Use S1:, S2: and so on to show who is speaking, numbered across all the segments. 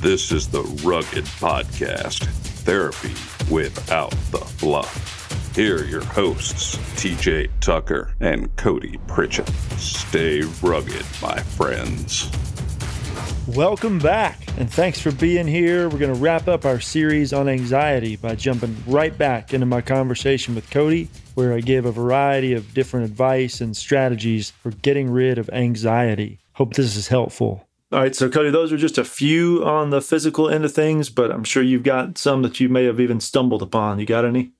S1: This is the Rugged Podcast Therapy Without the Fluff. Here are your hosts, TJ Tucker and Cody Pritchett. Stay rugged, my friends.
S2: Welcome back, and thanks for being here. We're going to wrap up our series on anxiety by jumping right back into my conversation with Cody, where I gave a variety of different advice and strategies for getting rid of anxiety. Hope this is helpful. All right, so Cody, those are just a few on the physical end of things, but I'm sure you've got some that you may have even stumbled upon. You got
S1: any?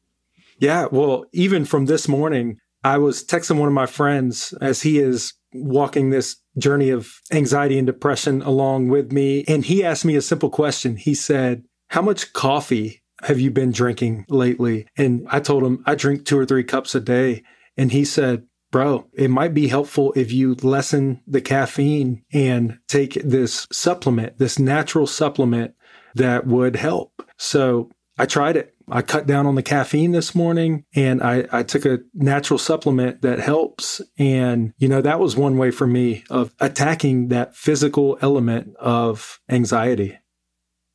S1: Yeah, well, even from this morning, I was texting one of my friends as he is walking this journey of anxiety and depression along with me. And he asked me a simple question. He said, How much coffee have you been drinking lately? And I told him, I drink two or three cups a day. And he said, bro, it might be helpful if you lessen the caffeine and take this supplement, this natural supplement that would help. So I tried it. I cut down on the caffeine this morning and I, I took a natural supplement that helps. And, you know, that was one way for me of attacking that physical element of anxiety.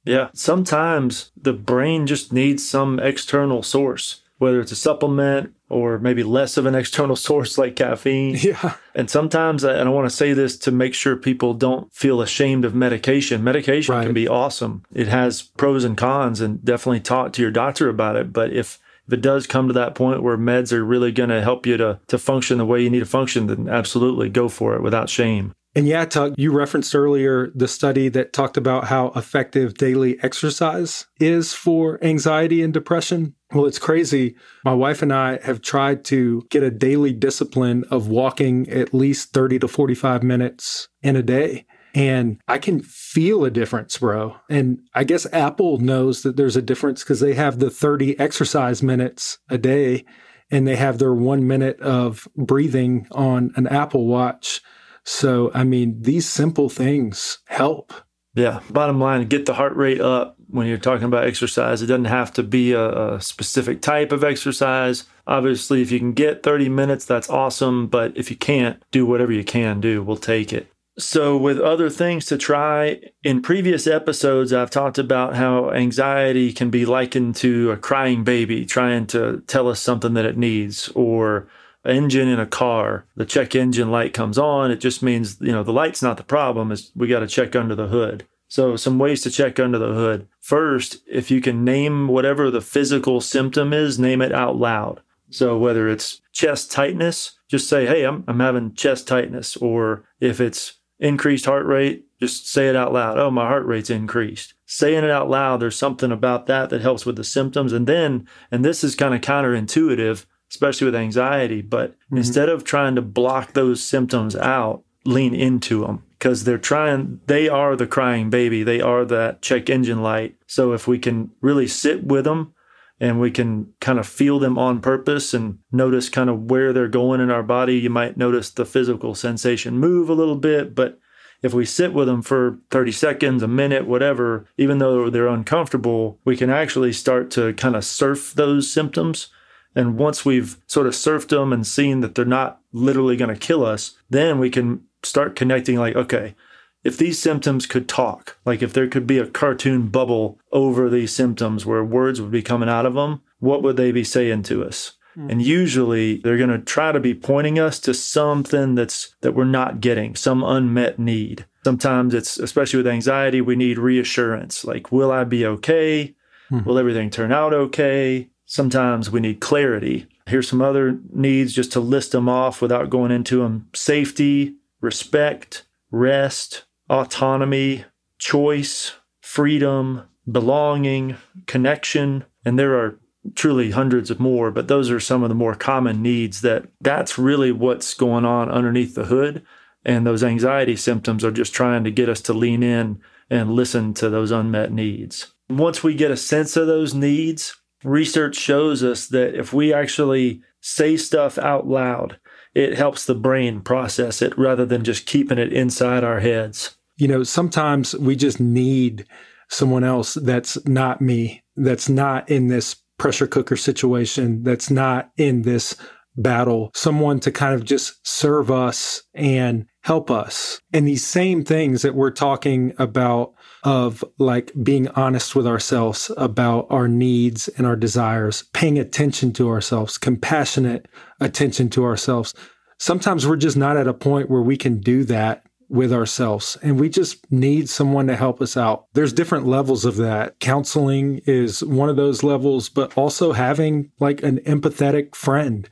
S1: Yeah. Sometimes the brain just needs some external
S2: source whether it's a supplement or maybe less of an external source like caffeine. Yeah. And sometimes, and I want to say this to make sure people don't feel ashamed of medication. Medication right. can be awesome. It has pros and cons, and definitely talk to your doctor about it. But if if it does come to that point where meds are really going to help you to, to function the way you need to function, then absolutely go for it without shame.
S1: And yeah, Tug, you referenced earlier the study that talked about how effective daily exercise is for anxiety and depression. Well, it's crazy. My wife and I have tried to get a daily discipline of walking at least 30 to 45 minutes in a day. And I can feel a difference, bro. And I guess Apple knows that there's a difference because they have the 30 exercise minutes a day and they have their one minute of breathing on an Apple Watch. So, I mean, these simple things help. Yeah.
S2: Bottom line, get the heart rate up when you're talking about exercise. It doesn't have to be a, a, specific type of exercise. Obviously, if you can get 30 minutes, that's awesome. But if you can't, do whatever you can do. We'll take it. So, with other things to try, in previous episodes, I've talked about how anxiety can be likened to a crying baby trying to tell us something that it needs or engine in a car, the check engine light comes on. It just means, you know, the light's not the problem. Is we got to check under the hood. So some ways to check under the hood. First, if you can name whatever the physical symptom is, name it out loud. So whether it's chest tightness, just say, hey, I'm, I'm having chest tightness. Or if it's increased heart rate, just say it out loud. Oh, my heart rate's increased. Saying it out loud, there's something about that that helps with the symptoms. And then, and this is kind of counterintuitive, especially with anxiety. But mm-hmm. instead of trying to block those symptoms out, lean into them because they're trying, they are the crying baby. They are that check engine light. So if we can really sit with them and we can kind of feel them on purpose and notice kind of where they're going in our body, you might notice the physical sensation move a little bit, but if we sit with them for 30 seconds, a minute, whatever, even though they're uncomfortable, we can actually start to kind of surf those symptoms and once we've sort of surfed them and seen that they're not literally going to kill us, then we can start connecting like, okay, if these symptoms could talk, like if there could be a cartoon bubble over these symptoms where words would be coming out of them, what would they be saying to us? Hmm. And usually they're going to try to be pointing us to something that's that we're not getting, some unmet need. Sometimes it's especially with anxiety, we need reassurance, like will I be okay? Mm. Will everything turn out okay? Sometimes we need clarity. Here's some other needs just to list them off without going into them safety, respect, rest, autonomy, choice, freedom, belonging, connection. And there are truly hundreds of more, but those are some of the more common needs that that's really what's going on underneath the hood. And those anxiety symptoms are just trying to get us to lean in and listen to those unmet needs. Once we get a sense of those needs, research shows us that if we actually say stuff out loud, it helps the brain process it rather than just keeping it inside our heads.
S1: You know, sometimes we just need someone else that's not me, that's not in this pressure cooker situation, that's not in this battle, someone to kind of just serve us and help us. And these same things that we're talking about of like being honest with ourselves about our needs and our desires, paying attention to ourselves, compassionate attention to ourselves. Sometimes we're just not at a point where we can do that with ourselves and we just need someone to help us out. There's different levels of that. Counseling is one of those levels, but also having like an empathetic friend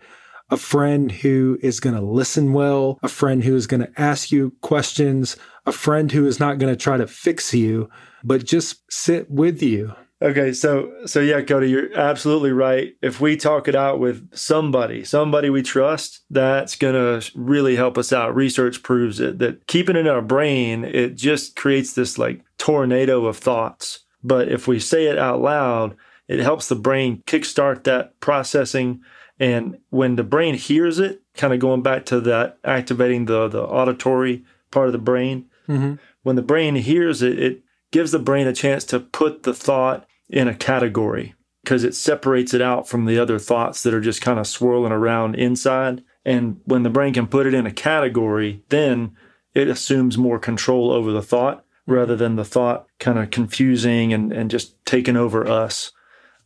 S1: a friend who is going to listen well, a friend who is going to ask you questions, a friend who is not going to try to fix you, but just sit with you.
S2: Okay, so so yeah, Cody, you're absolutely right. If we talk it out with somebody, somebody we trust,
S1: that's gonna really help
S2: us out. Research proves it that keeping it in our brain, it just creates this like tornado of thoughts. But if we say it out loud, it helps the brain kickstart that processing and when the brain hears it, kind of going back to that activating the, the auditory part of the brain, mm-hmm. when the brain hears it, it gives the brain a chance to put the thought in a category because it separates it out from the other thoughts that are just kind of swirling around inside. And when the brain can put it in a category, then it assumes more control over the thought mm-hmm. rather than the thought kind of confusing and, and just taking over us.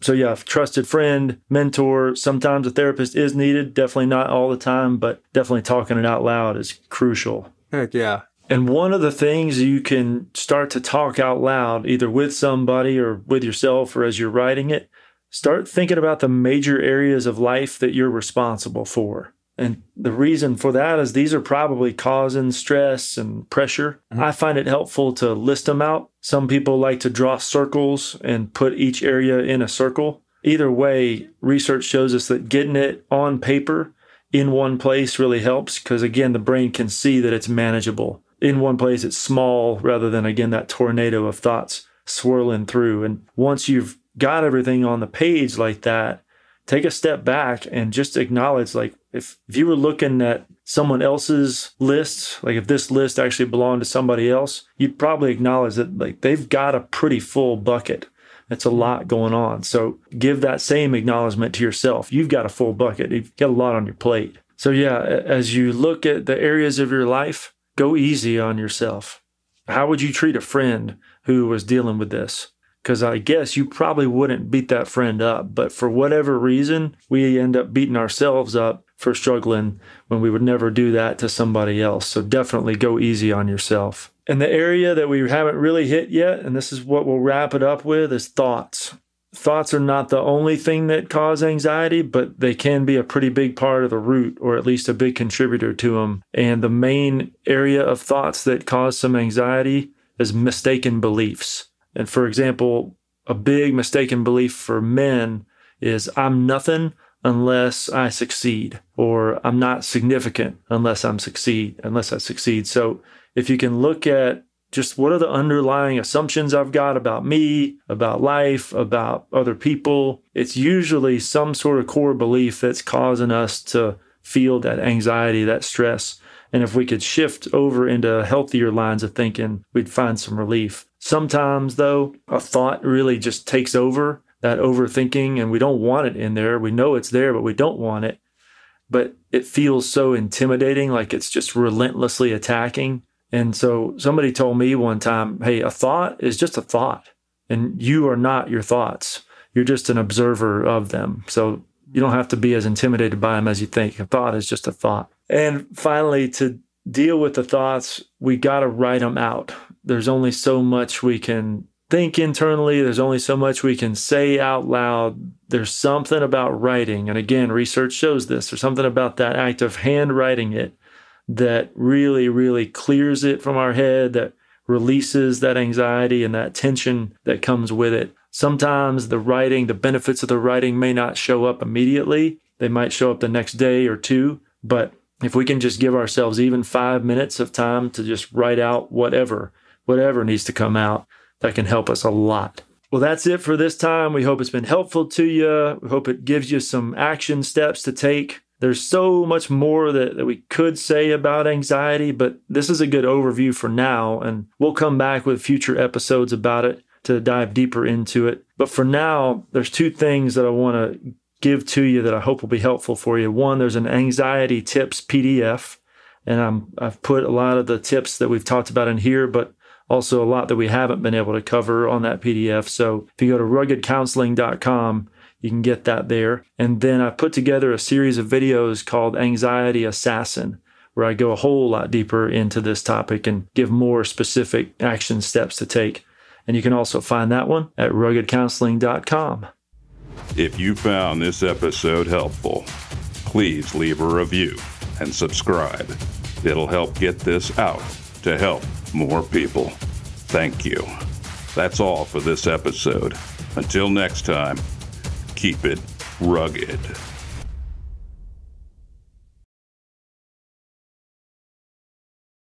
S2: So, yeah, trusted friend, mentor, sometimes a therapist is needed, definitely not all the time, but definitely talking it out loud is crucial. Heck yeah. And one of the things you can start to talk out loud, either with somebody or with yourself or as you're writing it, start thinking about the major areas of life that you're responsible for. And the reason for that is these are probably causing stress and pressure. Mm-hmm. I find it helpful to list them out. Some people like to draw circles and put each area in a circle. Either way, research shows us that getting it on paper in one place really helps because, again, the brain can see that it's manageable. In one place, it's small rather than, again, that tornado of thoughts swirling through. And once you've got everything on the page like that, take a step back and just acknowledge like if, if you were looking at someone else's list like if this list actually belonged to somebody else you'd probably acknowledge that like they've got a pretty full bucket that's a lot going on so give that same acknowledgement to yourself you've got a full bucket you've got a lot on your plate so yeah as you look at the areas of your life go easy on yourself how would you treat a friend who was dealing with this because I guess you probably wouldn't beat that friend up. But for whatever reason, we end up beating ourselves up for struggling when we would never do that to somebody else. So definitely go easy on yourself. And the area that we haven't really hit yet, and this is what we'll wrap it up with, is thoughts. Thoughts are not the only thing that cause anxiety, but they can be a pretty big part of the root, or at least a big contributor to them. And the main area of thoughts that cause some anxiety is mistaken beliefs. And for example, a big mistaken belief for men is I'm nothing unless I succeed, or I'm not significant unless I'm succeed, unless I succeed. So if you can look at just what are the underlying assumptions I've got about me, about life, about other people, it's usually some sort of core belief that's causing us to feel that anxiety, that stress. And if we could shift over into healthier lines of thinking, we'd find some relief. Sometimes, though, a thought really just takes over that overthinking and we don't want it in there. We know it's there, but we don't want it. But it feels so intimidating, like it's just relentlessly attacking. And so somebody told me one time, hey, a thought is just a thought, and you are not your thoughts. You're just an observer of them. So you don't have to be as intimidated by them as you think. A thought is just a thought. And finally, to deal with the thoughts, we got to write them out there's only so much we can think internally. There's only so much we can say out loud. There's something about writing. And again, research shows this. There's something about that act of handwriting it that really, really clears it from our head, that releases that anxiety and that tension that comes with it. Sometimes the writing, the benefits of the writing may not show up immediately. They might show up the next day or two. But if we can just give ourselves even five minutes of time to just write out whatever, whatever needs to come out that can help us a lot. Well, that's it for this time. We hope it's been helpful to you. We hope it gives you some action steps to take. There's so much more that, that we could say about anxiety, but this is a good overview for now. And we'll come back with future episodes about it to dive deeper into it. But for now, there's two things that I want to give to you that I hope will be helpful for you. One, there's an anxiety tips PDF, and i have put a lot of the tips that we've talked about in here, but also a lot that we haven't been able to cover on that PDF. So if you go to ruggedcounseling.com, you can get that there. And then I put together a series of videos called Anxiety Assassin, where I go a whole lot deeper into this topic and give more specific action steps to take. And you can also find that one at ruggedcounseling.com.
S1: If you found this episode helpful, please leave a review and subscribe. It'll help get this out to help more people. Thank you. That's all for this episode. Until next time, keep it rugged.